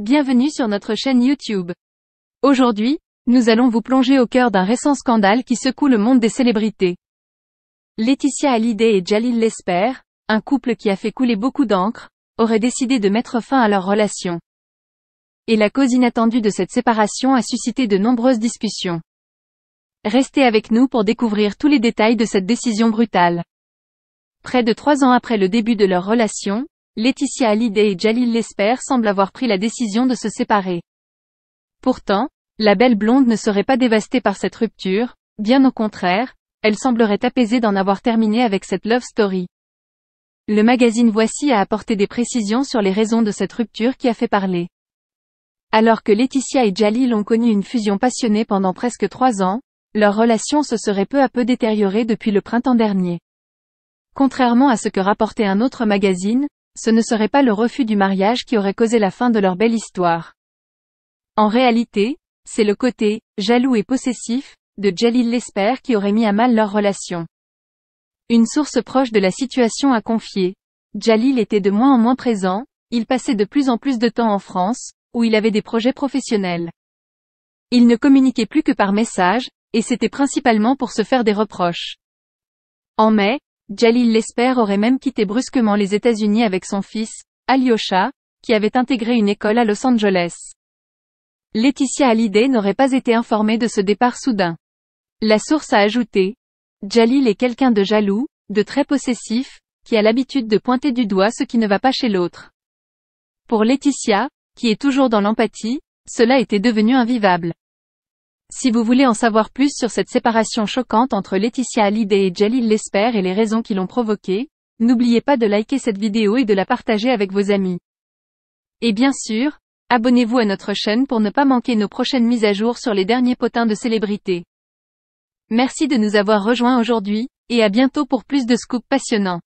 Bienvenue sur notre chaîne YouTube. Aujourd'hui, nous allons vous plonger au cœur d'un récent scandale qui secoue le monde des célébrités. Laetitia Hallyday et Jalil Lesper, un couple qui a fait couler beaucoup d'encre, auraient décidé de mettre fin à leur relation. Et la cause inattendue de cette séparation a suscité de nombreuses discussions. Restez avec nous pour découvrir tous les détails de cette décision brutale. Près de trois ans après le début de leur relation, Laetitia Hallyday et Jalil Lespère semblent avoir pris la décision de se séparer. Pourtant, la belle blonde ne serait pas dévastée par cette rupture, bien au contraire, elle semblerait apaisée d'en avoir terminé avec cette love story. Le magazine Voici a apporté des précisions sur les raisons de cette rupture qui a fait parler. Alors que Laetitia et Jalil ont connu une fusion passionnée pendant presque trois ans, leur relation se serait peu à peu détériorée depuis le printemps dernier. Contrairement à ce que rapportait un autre magazine, ce ne serait pas le refus du mariage qui aurait causé la fin de leur belle histoire. En réalité, c'est le côté, jaloux et possessif, de Jalil Lespère qui aurait mis à mal leur relation. Une source proche de la situation a confié. Jalil était de moins en moins présent, il passait de plus en plus de temps en France, où il avait des projets professionnels. Il ne communiquait plus que par message, et c'était principalement pour se faire des reproches. En mai, Jalil l'espère aurait même quitté brusquement les États-Unis avec son fils, Alyosha, qui avait intégré une école à Los Angeles. Laetitia Hallyday n'aurait pas été informée de ce départ soudain. La source a ajouté, Jalil est quelqu'un de jaloux, de très possessif, qui a l'habitude de pointer du doigt ce qui ne va pas chez l'autre. Pour Laetitia, qui est toujours dans l'empathie, cela était devenu invivable. Si vous voulez en savoir plus sur cette séparation choquante entre Laetitia Hallyday et Jalil Lesper et les raisons qui l'ont provoquée, n'oubliez pas de liker cette vidéo et de la partager avec vos amis. Et bien sûr, abonnez-vous à notre chaîne pour ne pas manquer nos prochaines mises à jour sur les derniers potins de célébrités. Merci de nous avoir rejoints aujourd'hui, et à bientôt pour plus de scoops passionnants.